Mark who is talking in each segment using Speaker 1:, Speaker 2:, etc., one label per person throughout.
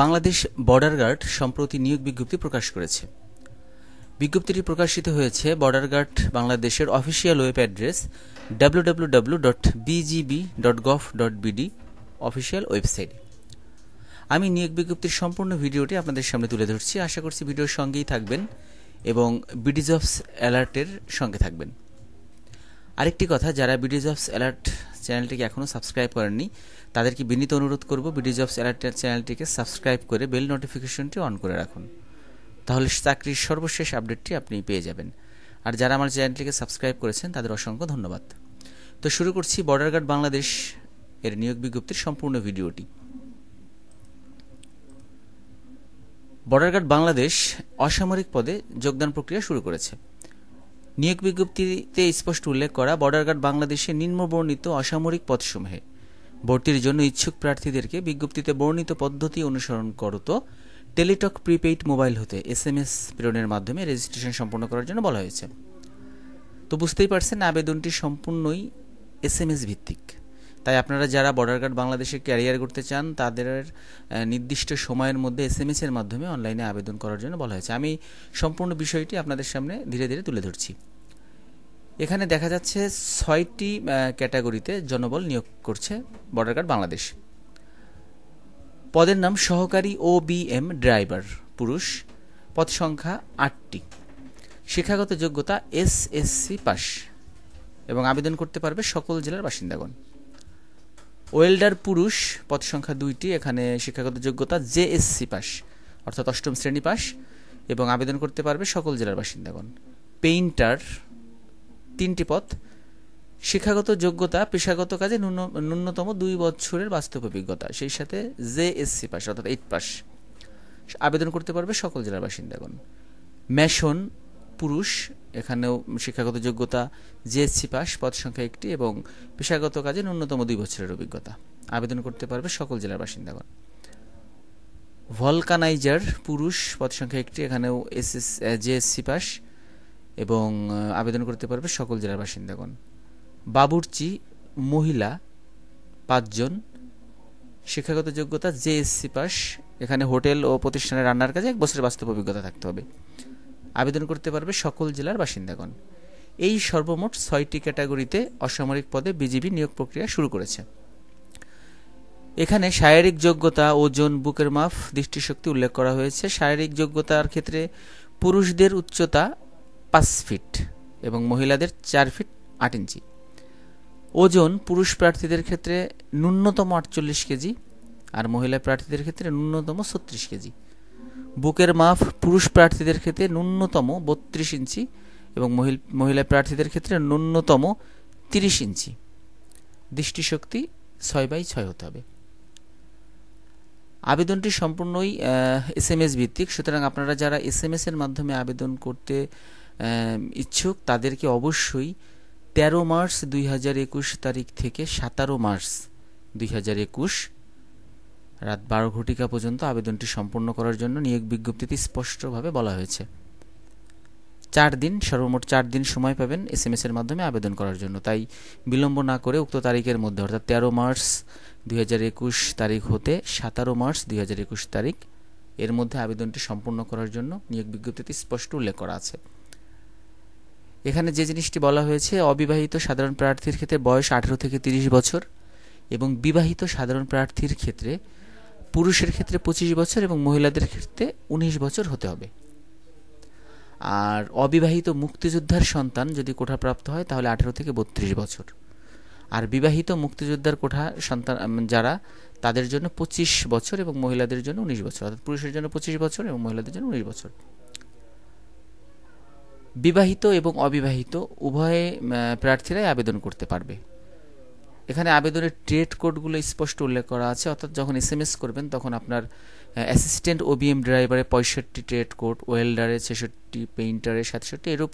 Speaker 1: Bangladesh border guard সম্প্রতি নিয়োগ বিজ্ঞপ্তি প্রকাশ করেছে বিজ্ঞপ্তিটি প্রকাশিত হয়েছে বর্ডার গার্ড বাংলাদেশের official web address W W W official website আমি নিয়োগ বিজ্ঞপ্তির সম্পূর্ণ ভিডিওটি আপনাদের সামনে তুলে ধরছি আশা করছি ভিডিওর সঙ্গেই থাকবেন এবং বিডি অ্যালার্টের সঙ্গে থাকবেন আরেকটি কথা যারা বিডি জবস অ্যালার্ট চ্যানেলটিকে এখনও সাবস্ক্রাইব করেননি তাদেরকে বিনীত অনুরোধ করব বিডি জবস অ্যালার্ট চ্যানেলটিকে সাবস্ক্রাইব করে বেল নোটিফিকেশনটি অন করে রাখুন তাহলে চাকরির সর্বশেষ আপডেটটি আপনি পেয়ে যাবেন আর যারা আমার চ্যানেলটিকে সাবস্ক্রাইব করেছেন তাদের অসংখ্য ধন্যবাদ তো শুরু করছি বর্ডার গার্ড বাংলাদেশ এর নিয়োগ বিজ্ঞপ্তির সম্পূর্ণ ভিডিওটি বর্ডার গার্ড বাংলাদেশ অসামরিক পদে যোগদান প্রক্রিয়া শুরু করেছে নিয়োগ বিজ্ঞপ্তিতে স্পষ্ট উল্লেখ করা বর্ডার গার্ড বাংলাদেশে নিম্নবর্ণিত অসামরিক পদসমূহে ভর্তির জন্য ইচ্ছুক প্রার্থীদেরকে বিজ্ঞপ্তিতে বর্ণিত পদ্ধতি অনুসরণ করত টেলিটক প্রিপেইড মোবাইল হতে এস এম এস প্রেরণের মাধ্যমে রেজিস্ট্রেশন সম্পন্ন করার জন্য বলা হয়েছে তো বুঝতেই পারছেন আবেদনটি সম্পূর্ণই এস এম এস ভিত্তিক তাই আপনারা যারা বর্ডার গার্ড বাংলাদেশে ক্যারিয়ার করতে চান তাদের নির্দিষ্ট সময়ের মধ্যে এস এম এসের মাধ্যমে অনলাইনে আবেদন করার জন্য বলা হয়েছে আমি সম্পূর্ণ বিষয়টি আপনাদের সামনে ধীরে ধীরে তুলে ধরছি এখানে দেখা যাচ্ছে ছয়টি ক্যাটাগরিতে জনবল নিয়োগ করছে বর্ডার গার্ড বাংলাদেশ পদের নাম সহকারী ও বি এম ড্রাইভার পুরুষ পদ সংখ্যা আটটি শিক্ষাগত যোগ্যতা এস এস সি পাস এবং আবেদন করতে পারবে সকল জেলার বাসিন্দাগণ ওয়েল্ডার পুরুষ পদ সংখ্যা দুইটি এখানে শিক্ষাগত যোগ্যতা জেএসসি পাস অর্থাৎ অষ্টম শ্রেণী পাস এবং আবেদন করতে পারবে সকল জেলার বাসিন্দাগণ পেইন্টার তিনটি পথ শিক্ষাগত যোগ্যতা পেশাগত কাজে ন্যূনতম দুই বছরের বাস্তব অভিজ্ঞতা সেই সাথে জেএসসি পাস অর্থাৎ এইট পাস আবেদন করতে পারবে সকল জেলার বাসিন্দাগণ মেশন পুরুষ এখানেও শিক্ষাগত যোগ্যতা জিএসসি পাস পদ সংখ্যা একটি এবং পেশাগত কাজে ন্যূনতম দুই বছরের অভিজ্ঞতা আবেদন করতে পারবে সকল জেলার বাসিন্দাগণ ভলকানাইজার পুরুষ পদ সংখ্যা একটি এখানেও এসএস জিএসসি পাস এবং আবেদন করতে পারবে সকল জেলার বাসিন্দাগণ বাবুর্চি মহিলা পাঁচজন শিক্ষাগত যোগ্যতা জেএসসি পাস এখানে হোটেল ও প্রতিষ্ঠানের রান্নার কাজে এক বছরের বাস্তব অভিজ্ঞতা থাকতে হবে আবেদন করতে পারবে সকল জেলার বাসিন্দাগণ এই সর্বমোট ছয়টি ক্যাটাগরিতে অসামরিক পদে বিজিবি নিয়োগ প্রক্রিয়া শুরু করেছে এখানে শারীরিক যোগ্যতা ওজন বুকের মাপ দৃষ্টিশক্তি উল্লেখ করা হয়েছে শারীরিক যোগ্যতার ক্ষেত্রে পুরুষদের উচ্চতা পাঁচ ফিট এবং মহিলাদের চার ফিট আট ইঞ্চি ওজন পুরুষ প্রার্থীদের ক্ষেত্রে ন্যূনতম আটচল্লিশ কেজি আর মহিলা প্রার্থীদের ক্ষেত্রে ন্যূনতম ছত্রিশ কেজি বুকের মাপ পুরুষ প্রার্থীদের ক্ষেত্রে ন্যূনতম বত্রিশ ইঞ্চি এবং মহিলা প্রার্থীদের ক্ষেত্রে ন্যূনতম তিরিশ ইঞ্চি দৃষ্টিশক্তি ছয় বাই ছয় হতে হবে আবেদনটি সম্পূর্ণই এস এম এস ভিত্তিক সুতরাং আপনারা যারা এস এম এর মাধ্যমে আবেদন করতে ইচ্ছুক তাদেরকে অবশ্যই তেরো মার্চ দুই হাজার একুশ তারিখ থেকে সাতারো মার্চ দুই হাজার একুশ রাত বারো ঘটিকা পর্যন্ত আবেদনটি সম্পূর্ণ করার জন্য নিয়োগ বিজ্ঞপ্তিতে স্পষ্টভাবে বলা হয়েছে চার দিন সর্বমোট চার দিন সময় পাবেন এস এম এর মাধ্যমে আবেদন করার জন্য তাই বিলম্ব না করে উক্ত তারিখের মধ্যে অর্থাৎ তেরো মার্চ দুই তারিখ হতে সাতারো মার্চ দুই তারিখ এর মধ্যে আবেদনটি সম্পূর্ণ করার জন্য নিয়োগ বিজ্ঞপ্তিতে স্পষ্ট উল্লেখ করা আছে এখানে যে জিনিসটি বলা হয়েছে অবিবাহিত সাধারণ প্রার্থীর ক্ষেত্রে বয়স আঠেরো থেকে তিরিশ বছর এবং বিবাহিত সাধারণ প্রার্থীর ক্ষেত্রে পুরুষের ক্ষেত্রে পঁচিশ বছর এবং মহিলাদের ক্ষেত্রে উনিশ বছর হতে হবে আর অবিবাহিত মুক্তিযোদ্ধার সন্তান যদি কোঠাপ্রাপ্ত হয় তাহলে আঠেরো থেকে বত্রিশ বছর আর বিবাহিত মুক্তিযোদ্ধার কোঠা সন্তান যারা তাদের জন্য পঁচিশ বছর এবং মহিলাদের জন্য উনিশ বছর অর্থাৎ পুরুষের জন্য পঁচিশ বছর এবং মহিলাদের জন্য উনিশ বছর বিবাহিত এবং অবিবাহিত উভয়ে প্রার্থীরাই আবেদন করতে পারবে এখানে আবেদনের ট্রেড কোডগুলো স্পষ্ট উল্লেখ করা আছে অর্থাৎ যখন এস এম এস করবেন তখন আপনার অ্যাসিস্ট্যান্ট ওবিএম ড্রাইভারে পঁয়ষট্টি ট্রেড কোড ওয়েল্ডারে ছেষট্টি পেইন্টারে সাতষট্টি এরূপ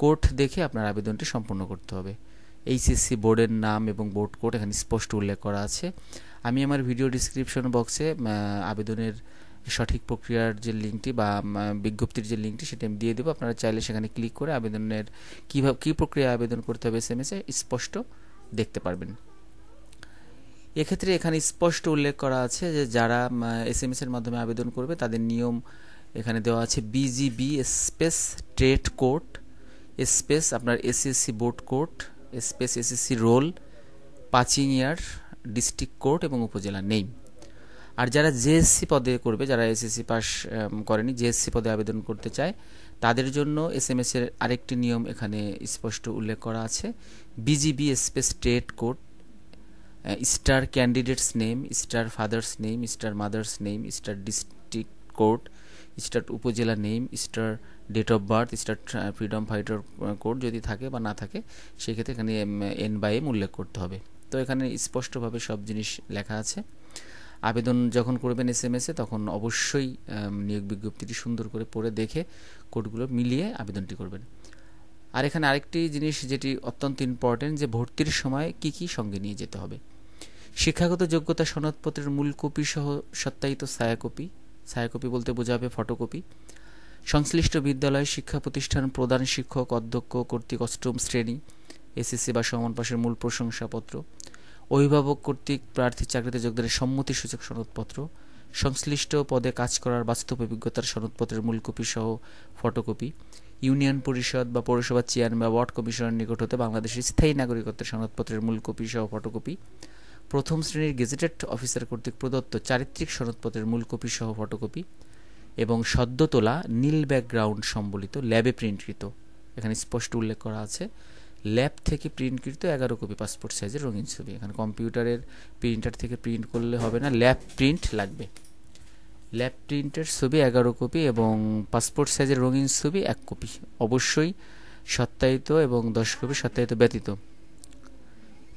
Speaker 1: কোড দেখে আপনার আবেদনটি সম্পূর্ণ করতে হবে এইচএসসি বোর্ডের নাম এবং বোর্ড কোড এখানে স্পষ্ট উল্লেখ করা আছে আমি আমার ভিডিও ডিসক্রিপশন বক্সে আবেদনের সঠিক প্রক্রিয়ার যে লিঙ্কটি বা বিজ্ঞপ্তির যে লিঙ্কটি সেটি আমি দিয়ে দেবো আপনারা চাইলে সেখানে ক্লিক করে আবেদনের কীভাবে কী প্রক্রিয়া আবেদন করতে হবে এস এম এসে স্পষ্ট দেখতে পারবেন এক্ষেত্রে এখানে স্পষ্ট উল্লেখ করা আছে যে যারা এস এম এর মাধ্যমে আবেদন করবে তাদের নিয়ম এখানে দেওয়া আছে BGB space trade code space আপনার SSC board code space SSC roll passing year district code এবং উপজেলা নেই আর যারা জেএসসি পদে করবে যারা এসএসসি পাস করেনি জেএসসি পদে আবেদন করতে চায় তাদের জন্য এস এম এর আরেকটি নিয়ম এখানে স্পষ্ট উল্লেখ করা আছে BGB space trade code star candidate's name star father's name star mother's name star district code star upazila name star date of birth star freedom fighter code যদি থাকে বা না থাকে সেক্ষেত্রে এখানে এন বাই এম উল্লেখ করতে হবে তো এখানে স্পষ্টভাবে সব জিনিস লেখা আছে আবেদন যখন করবেন এস এম এসে তখন অবশ্যই নিয়োগ বিজ্ঞপ্তিটি সুন্দর করে পড়ে দেখে কোডগুলো মিলিয়ে আবেদনটি করবেন আর এখানে আরেকটি জিনিস যেটি অত্যন্ত ইম্পর্ট্যান্ট যে ভর্তির সময় কি কি সঙ্গে নিয়ে যেতে হবে শিক্ষাগত যোগ্যতা সনদপত্রের মূল কপি সহ সত্যায়িত ছায়াকপি ছায়াকপি বলতে বোঝাবে ফটোকপি সংশ্লিষ্ট বিদ্যালয় শিক্ষা প্রতিষ্ঠান প্রধান শিক্ষক অধ্যক্ষ কর্তৃক অষ্টম শ্রেণী এসএসসি বা সমান পাশের মূল প্রশংসাপত্র অভিভাবক কর্তৃক প্রার্থী চাকরিতে যোগদানের সম্মতিসূচক সনদপত্র সংশ্লিষ্ট পদে কাজ করার বাস্তব অভিজ্ঞতার সনদপত্রের মূল কপি সহ ফটোকপি ইউনিয়ন পরিষদ বা পৌরসভার চেয়ারম্যান বা ওয়ার্ড কমিশনের নিকট হতে বাংলাদেশের স্থায়ী নাগরিকত্বের সনদপত্রের মূল কপি সহ ফটোকপি প্রথম শ্রেণীর গেজেটেড অফিসার কর্তৃক প্রদত্ত চারিত্রিক সনদপত্রের মূল কপি সহ ফটোকপি এবং সদ্য তোলা নীল ব্যাকগ্রাউন্ড সম্বলিত ল্যাবে প্রিন্টকৃত এখানে স্পষ্ট উল্লেখ করা আছে ল্যাব থেকে প্রিন্টকৃত এগারো কপি পাসপোর্ট সাইজের রঙিন ছবি এখানে কম্পিউটারের প্রিন্টার থেকে প্রিন্ট করলে হবে না ল্যাব প্রিন্ট লাগবে ল্যাব প্রিন্টের ছবি এগারো কপি এবং পাসপোর্ট সাইজের রঙিন ছবি এক কপি অবশ্যই সত্যায়িত এবং দশ কপি সত্যায়িত ব্যতীত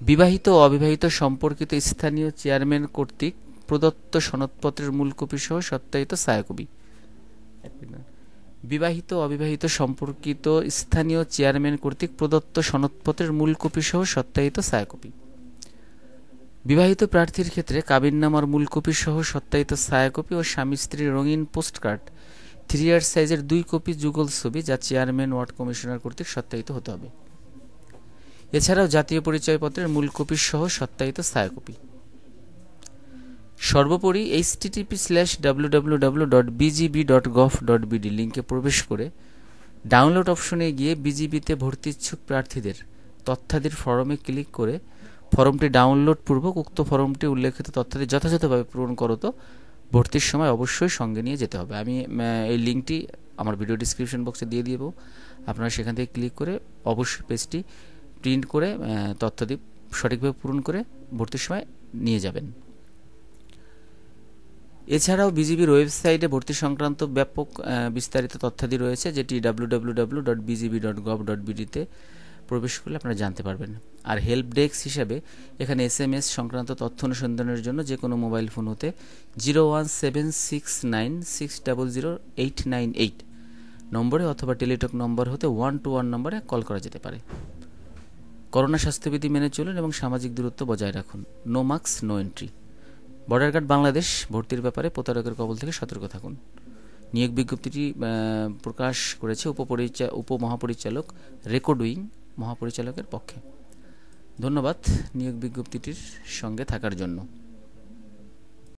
Speaker 1: বিবাহিত অবিবাহিত সম্পর্কিত স্থানীয় চেয়ারম্যান কর্তৃক প্রদত্ত সনদপত্রের মূল কপি সহ সত্যায়িত ছায়াকবি বিবাহিত অবিবাহিত সম্পর্কিত স্থানীয় চেয়ারম্যান কর্তৃক প্রদত্ত সনদপত্রের মূল কপি সহ সত্যায়িত ছায়াকবি বিবাহিত প্রার্থীর ক্ষেত্রে কাবিননামার মূল কপি সহ সত্যায়িত ছায়াকপি ও স্বামী স্ত্রীর রঙিন পোস্টকার্ড থ্রি ইয়ার সাইজের দুই কপি যুগল ছবি যা চেয়ারম্যান ওয়ার্ড কমিশনার কর্তৃক সত্যায়িত হতে হবে এছাড়াও জাতীয় পরিচয়পত্রের মূল কপি সহ সত্যায়িত ছায়াকপি সর্বোপরি HTTP slash W W W dot BGB dot gov dot BD লিঙ্কে প্রবেশ করে ডাউনলোড অপশনে গিয়ে বিজিবিতে ভর্তি ইচ্ছুক প্রার্থীদের তথ্যাদির ফরমে ক্লিক করে ফর্মটি ডাউনলোড পূর্বক উক্ত ফর্মটি উল্লেখিত তথ্যাদি যথাযথভাবে পূরণ করো তো ভর্তির সময় অবশ্যই সঙ্গে নিয়ে যেতে হবে আমি এই লিঙ্কটি আমার ভিডিও ডিসক্রিপশন বক্সে দিয়ে দেবো আপনারা সেখান থেকে ক্লিক করে অবশ্যই পেজটি প্রিন্ট করে তথ্যাদি সঠিকভাবে পূরণ করে ভর্তির সময় নিয়ে যাবেন এছাড়াও বিজিবির ওয়েবসাইটে ভর্তি সংক্রান্ত ব্যাপক বিস্তারিত তথ্যাদি রয়েছে যেটি W W W dot dot gov dot প্রবেশ করলে আপনারা জানতে পারবেন আর হেল্প ডেস্ক হিসাবে এখানে এস এম এস সংক্রান্ত তথ্য অনুসন্ধানের জন্য যে কোনো মোবাইল ফোন হতে zero one seven six nine six double zero eight nine eight নম্বরে অথবা টেলিটক নম্বর হতে ওয়ান টু ওয়ান নম্বরে কল করা যেতে পারে করোনা স্বাস্থ্যবিধি মেনে চলুন এবং সামাজিক দূরত্ব বজায় রাখুন no mask no entry border guard Bangladesh ভর্তির ব্যাপারে প্রতারকের কবল থেকে সতর্ক থাকুন নিয়োগ বিজ্ঞপ্তিটি প্রকাশ করেছে উপপরিচা উপমহাপরিচালক রেকর্ড উইং মহাপরিচালকের পক্ষে ধন্যবাদ নিয়োগ বিজ্ঞপ্তিটির সঙ্গে থাকার জন্য